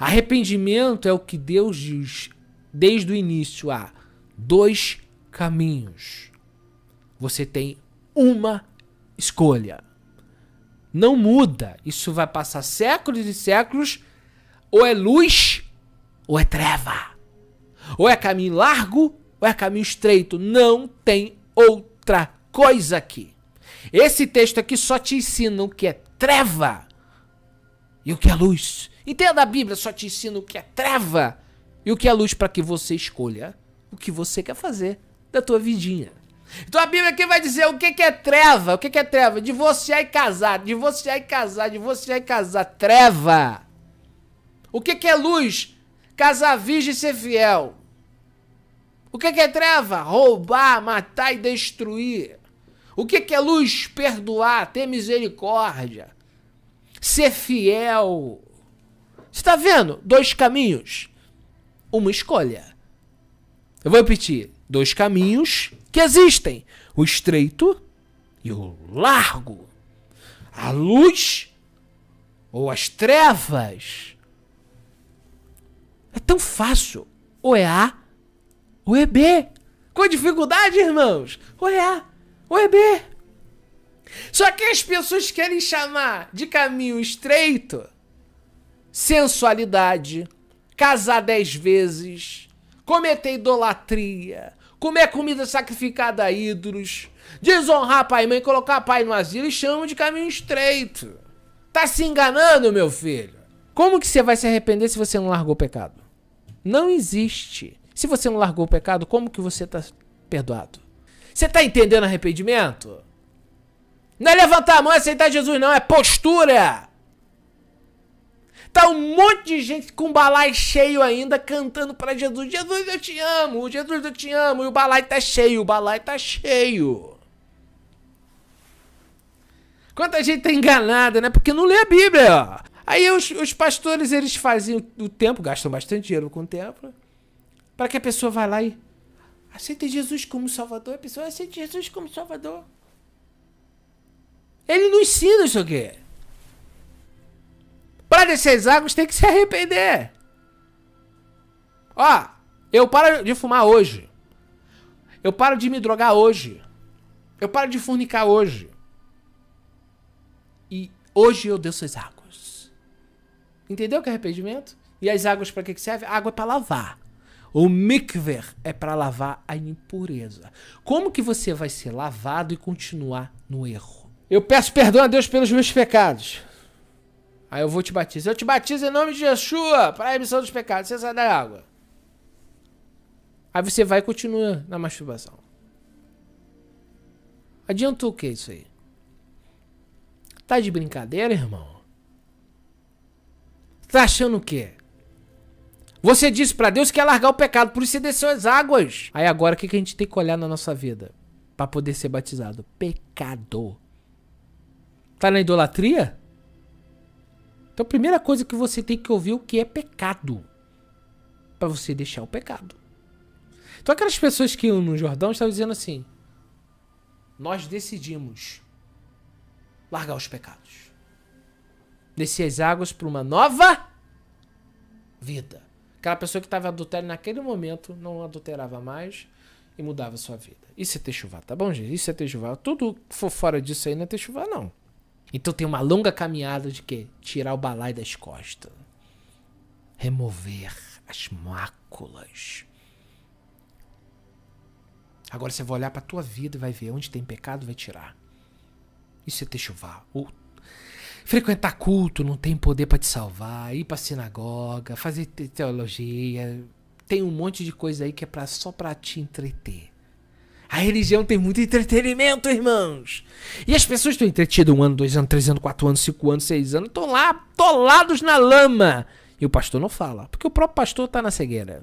Arrependimento é o que Deus diz desde o início: há dois caminhos. Você tem uma escolha. Não muda. Isso vai passar séculos e séculos. Ou é luz, ou é treva. Ou é caminho largo, ou é caminho estreito. Não tem outra coisa aqui. Esse texto aqui só te ensina o que é treva e o que é luz. Entenda, a Bíblia só te ensina o que é treva e o que é luz para que você escolha o que você quer fazer da tua vidinha. Então a Bíblia aqui vai dizer o que, é treva, o que, é treva? Divorciar e casar, divorciar e casar, divorciar e casar, treva. O que, é luz? Casar virgem e ser fiel. O que, é treva? Roubar, matar e destruir. O que é luz? Perdoar, ter misericórdia, ser fiel está vendo? Dois caminhos, uma escolha. Eu vou repetir: dois caminhos que existem: o estreito e o largo. A luz ou as trevas. É tão fácil. Ou é A ou é B. Com dificuldade, irmãos? Ou é A ou é B. Só que as pessoas querem chamar de caminho estreito sensualidade, casar dez vezes, cometer idolatria, comer comida sacrificada a ídolos, desonrar pai e mãe, colocar pai no asilo e chamam de caminho estreito. Tá se enganando, meu filho? Como que você vai se arrepender se você não largou o pecado? Não existe. Se você não largou o pecado, como que você tá perdoado? Você tá entendendo arrependimento? Não é levantar a mão e aceitar Jesus, não, é postura! Tá um monte de gente com balai cheio ainda cantando para Jesus: Jesus, eu te amo, Jesus, eu te amo. E o balai tá cheio, o balai tá cheio. Quanta gente tá enganada, né? Porque não lê a Bíblia. Aí os, os pastores eles fazem o tempo, gastam bastante dinheiro com o templo, para que a pessoa vá lá e aceite Jesus como Salvador. A pessoa aceita Jesus como Salvador. Ele não ensina isso aqui. Lá desses águas tem que se arrepender. Ó, eu paro de fumar hoje. Eu paro de me drogar hoje. Eu paro de fornicar hoje. E hoje eu desço as águas. Entendeu o que é arrependimento? E as águas para que, que serve? A água é para lavar. O mikver é para lavar a impureza. Como que você vai ser lavado e continuar no erro? Eu peço perdão a Deus pelos meus pecados. Aí eu vou te batizar. Eu te batizo em nome de Yeshua para a emissão dos pecados. Você sai da água. Aí você vai e continua na masturbação. Adiantou o que é isso aí? Tá de brincadeira, irmão? Tá achando o quê? Você disse para Deus que ia largar o pecado, por isso você desceu as águas. Aí agora o que, que a gente tem que olhar na nossa vida para poder ser batizado? Pecado. Tá na idolatria? Então, a primeira coisa que você tem que ouvir é o que é pecado para você deixar o pecado. Então, aquelas pessoas que no Jordão estavam dizendo assim: Nós decidimos largar os pecados, descer as águas para uma nova vida. Aquela pessoa que estava adultério naquele momento não adulterava mais e mudava sua vida. Isso é chuva, tá bom, gente? Isso é chuva. Tudo que for fora disso aí não é techuvá, não. Então tem uma longa caminhada de quê? Tirar o balai das costas. Remover as máculas. Agora você vai olhar para tua vida e vai ver onde tem pecado, vai tirar. Isso é ter chuvar. frequentar culto não tem poder para te salvar, ir para sinagoga, fazer teologia, tem um monte de coisa aí que é pra, só para te entreter. A religião tem muito entretenimento, irmãos. E as pessoas estão entretidas um ano, dois anos, três anos, quatro anos, cinco anos, seis anos, estão lá, tolados na lama. E o pastor não fala, porque o próprio pastor está na cegueira.